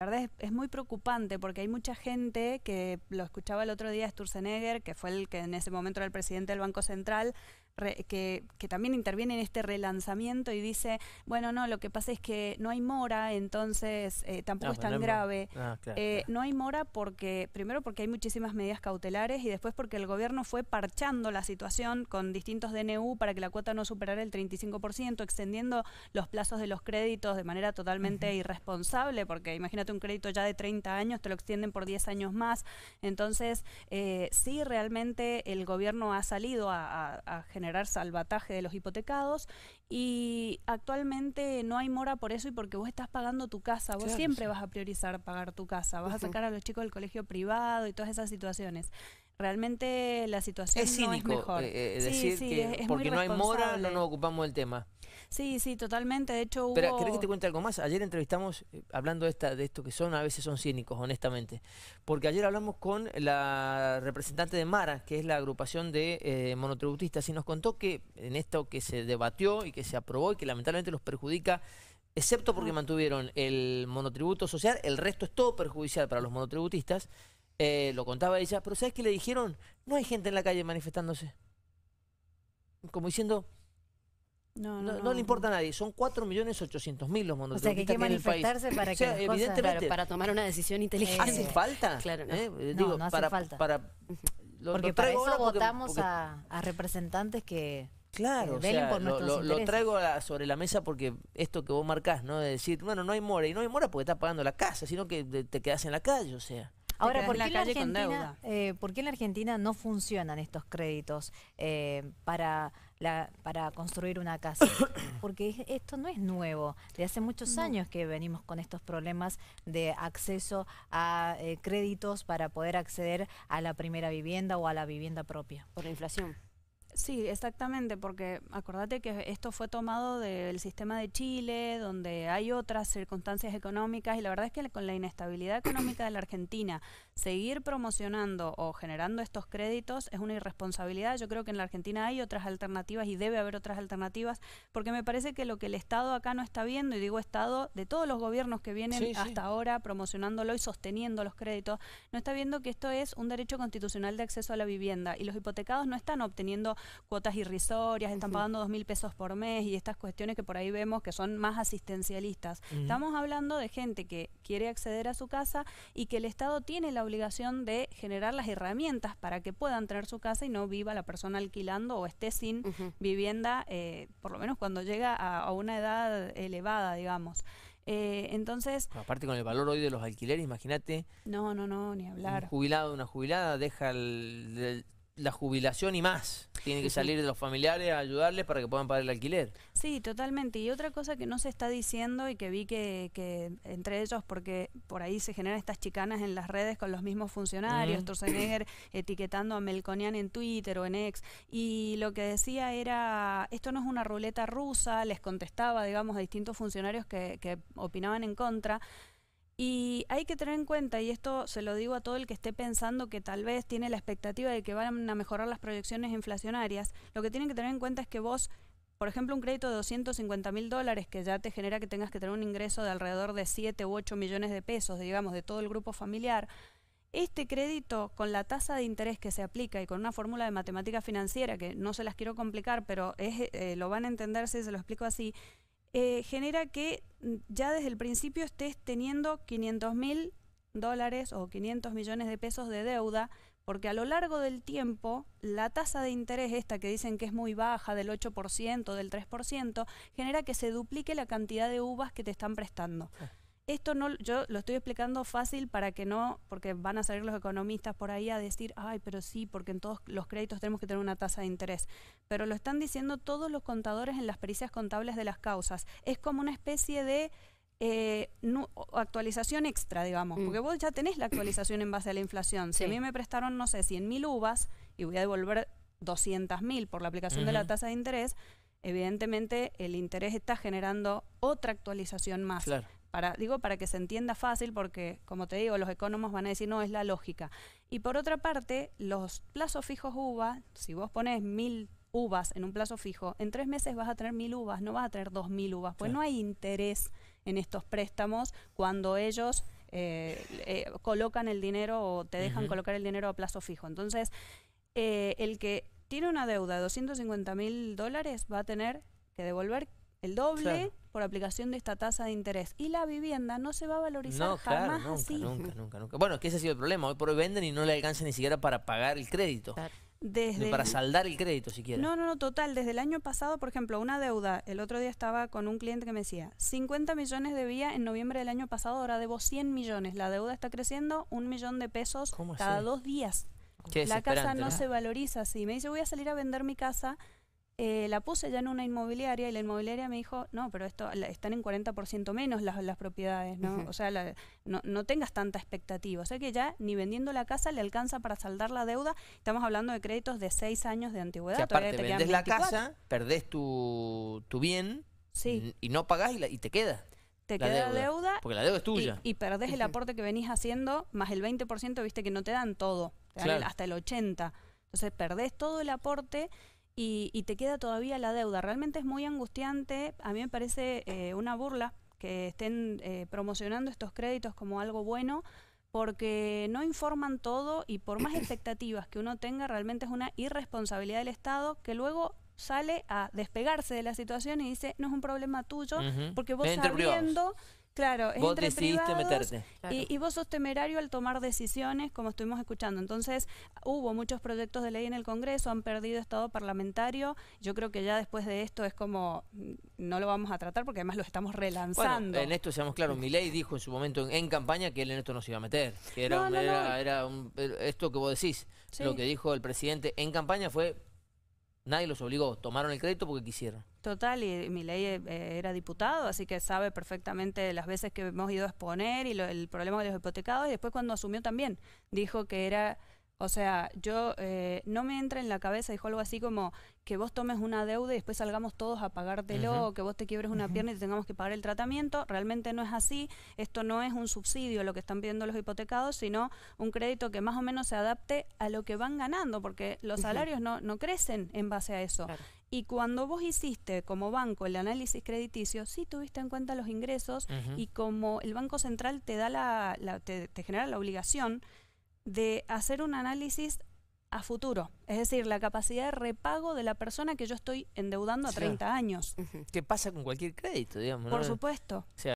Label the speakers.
Speaker 1: La verdad es, muy preocupante porque hay mucha gente que lo escuchaba el otro día Sturzenegger, que fue el que en ese momento era el presidente del Banco Central, que, también interviene en este relanzamiento y dice, bueno, no, lo que pasa es que no hay mora, entonces eh, tampoco ah, es pues tan grave. Ah, eh, no hay mora porque, primero porque hay muchísimas medidas cautelares y después porque el gobierno fue parchando la situación con distintos DNU para que la cuota no superara el 35%, extendiendo los plazos de los créditos de manera totalmente irresponsable, porque imagínate un crédito ya de 30 años, te lo extienden por 10 años más. Entonces, eh, sí, realmente el gobierno ha salido a generar generar salvataje de los hipotecados y actualmente no hay mora por eso y porque vos estás pagando tu casa, vos siempre vas a priorizar pagar tu casa, vas a sacar a los chicos del colegio privado y todas esas situaciones realmente la situación es no es mejor. Eh, eh, decir que porque no hay mora no
Speaker 2: nos ocupamos del tema.
Speaker 1: Sí, sí, totalmente. De hecho, hubo... Pero, ¿querés que te
Speaker 2: cuente algo más? Ayer entrevistamos, eh, hablando de, esta, de esto que son, a veces son cínicos, honestamente. Porque ayer hablamos con la representante de Mara, que es la agrupación de eh, monotributistas, y nos contó que en esto que se debatió y que se aprobó y que lamentablemente los perjudica excepto porque mantuvieron el monotributo social, el resto es todo perjudicial para los monotributistas, eh, lo contaba ella, pero ¿sabes qué le dijeron? No hay gente en la calle manifestándose. Como diciendo, no, no, le importa a nadie. Son 4.800.000 los monotributistas. O sea, que hay que manifestarse para que. O sea, Para,
Speaker 1: tomar una decisión inteligente. ¿Hace falta? Claro. ¿Eh? Digo, no, hace para, falta.
Speaker 2: porque lo para eso votamos A, representantes que. Claro, por lo, traigo sobre la mesa porque esto que vos marcás, ¿no? De decir, bueno, no hay mora, y no hay mora porque estás pagando la casa, sino que te, te quedas en la calle, o sea. Ahora, ¿por qué, en la Argentina,
Speaker 1: eh, ¿por qué en la Argentina no funcionan estos créditos eh, para, para construir una casa? Porque esto no es nuevo. De hace muchos años que venimos con estos problemas de acceso a eh, créditos para poder acceder a la primera vivienda o a la vivienda propia. Por la inflación. Sí, exactamente, porque acordate que esto fue tomado del sistema de Chile, donde hay otras circunstancias económicas, y la verdad es que con la inestabilidad económica de la Argentina, seguir promocionando o generando estos créditos es una irresponsabilidad. Yo creo que en la Argentina hay otras alternativas y debe haber otras alternativas, porque me parece que lo que el Estado acá no está viendo, y digo Estado, de todos los gobiernos que vienen hasta ahora promocionándolo y sosteniendo los créditos, no está viendo que esto es un derecho constitucional de acceso a la vivienda y los hipotecados no están obteniendo cuotas irrisorias, están pagando dos mil pesos por mes y estas cuestiones que por ahí vemos que son más asistencialistas. Estamos hablando de gente que quiere acceder a su casa y que el Estado tiene la obligación de generar las herramientas para que puedan tener su casa y no viva la persona alquilando o esté sin vivienda, eh, por lo menos cuando llega a, una edad elevada, digamos. Eh, entonces.
Speaker 2: aparte con el valor hoy de los alquileres, imagínate.
Speaker 1: No, no, no, ni hablar.
Speaker 2: jubilado, una jubilada, deja el la jubilación y más. Tiene que salir de los familiares a ayudarles para que puedan pagar el alquiler.
Speaker 1: Sí, totalmente. Y otra cosa que no se está diciendo y que vi que, entre ellos, porque por ahí se generan estas chicanas en las redes con los mismos funcionarios, uh etiquetando a Melconian en Twitter o en Ex. y lo que decía era, esto no es una ruleta rusa, les contestaba, digamos, a distintos funcionarios que, que opinaban en contra. Y hay que tener en cuenta, y esto se lo digo a todo el que esté pensando que tal vez tiene la expectativa de que van a mejorar las proyecciones inflacionarias, lo que tienen que tener en cuenta es que vos, por ejemplo, un crédito de 250 mil dólares que ya te genera que tengas que tener un ingreso de alrededor de 7 u 8 millones de pesos, digamos, de todo el grupo familiar, este crédito, con la tasa de interés que se aplica y con una fórmula de matemática financiera, que no se las quiero complicar, pero es, eh, lo van a entender si se lo explico así, eh, genera que mm, ya desde el principio estés teniendo 500 mil dólares o 500 millones de pesos de deuda, porque a lo largo del tiempo la tasa de interés esta que dicen que es muy baja, del 8%, del 3%, genera que se duplique la cantidad de uvas que te están prestando esto no, yo lo estoy explicando fácil para que no, porque van a salir los economistas por ahí a decir, ay, pero sí, porque en todos los créditos tenemos que tener una tasa de interés. Pero lo están diciendo todos los contadores en las pericias contables de las causas. Es como una especie de eh, actualización extra, digamos, mm. porque vos ya tenés la actualización en base a la inflación. Si a mí me prestaron, no sé, 100.000 mil uvas y voy a devolver 200.000 mil por la aplicación de la tasa de interés, evidentemente el interés está generando otra actualización más. Claro. Para, digo para que se entienda fácil porque, como te digo, los economos van a decir, no, es la lógica. Y por otra parte, los plazos fijos uva, si vos pones mil uvas en un plazo fijo, en tres meses vas a tener mil uvas, no vas a tener dos mil uvas, pues no hay interés en estos préstamos cuando ellos eh, eh, colocan el dinero o te dejan colocar el dinero a plazo fijo. Entonces, eh, el que tiene una deuda de 250 mil dólares va a tener que devolver el doble por aplicación de esta tasa de interés. Y la vivienda no se va a valorizar jamás así. Nunca,
Speaker 2: nunca, nunca. Bueno, que ese ha sido el problema. Hoy por hoy venden y no le alcanza ni siquiera para pagar el crédito.
Speaker 1: ni para saldar
Speaker 2: el crédito siquiera. No,
Speaker 1: no, no, total. Desde el año pasado, por ejemplo, una deuda. El otro día estaba con un cliente que me decía, 50 millones debía en noviembre del año pasado, ahora debo 100 millones. La deuda está creciendo un millón de pesos cada dos días.
Speaker 2: la casa no, no se
Speaker 1: valoriza así. Me dice, voy a salir a vender mi casa eh, la puse ya en una inmobiliaria y la inmobiliaria me dijo, no, pero esto están en 40% menos las, propiedades, ¿no? O sea, no, tengas tanta expectativa. O sea que ya ni vendiendo la casa le alcanza para saldar la deuda. Estamos hablando de créditos de seis años de antigüedad. Si la casa,
Speaker 2: perdés tu, bien sí. y no pagás y, te queda te queda deuda, Porque la deuda es tuya. Y, y
Speaker 1: perdés el aporte que venís haciendo, más el 20%, viste que no te dan todo, te dan hasta el 80%. Entonces perdés todo el aporte y, te queda todavía la deuda. Realmente es muy angustiante, a mí me parece eh, una burla que estén eh, promocionando estos créditos como algo bueno porque no informan todo y por más expectativas que uno tenga, realmente es una irresponsabilidad del Estado que luego sale a despegarse de la situación y dice, no es un problema tuyo, porque vos sabiendo... Claro, es vos decidiste meterte. Y, vos sos temerario al tomar decisiones, como estuvimos escuchando. Entonces, hubo muchos proyectos de ley en el Congreso, han perdido estado parlamentario. Yo creo que ya después de esto es como, no lo vamos a tratar porque además lo estamos relanzando. Bueno, en
Speaker 2: esto seamos claros, mi ley dijo en su momento en, campaña que él en esto no se iba a meter. Que era, esto que vos decís. Lo que dijo el presidente en campaña fue, nadie los obligó, tomaron el crédito porque quisieron
Speaker 1: total y mi ley eh, era diputado, así que sabe perfectamente las veces que hemos ido a exponer y el problema de los hipotecados y después cuando asumió también dijo que era... O sea, yo eh, no me entra en la cabeza, dijo algo así como que vos tomes una deuda y después salgamos todos a pagártelo, o que vos te quiebres una pierna y tengamos que pagar el tratamiento. Realmente no es así. Esto no es un subsidio lo que están pidiendo los hipotecados, sino un crédito que más o menos se adapte a lo que van ganando, porque los salarios no, no crecen en base a eso. Y cuando vos hiciste como banco el análisis crediticio, sí tuviste en cuenta los ingresos y como el Banco Central te, da la, te, genera la obligación de hacer un análisis a futuro, es decir, la capacidad de repago de la persona que yo estoy endeudando a 30 años.
Speaker 2: ¿Qué pasa con cualquier crédito, digamos? Por supuesto.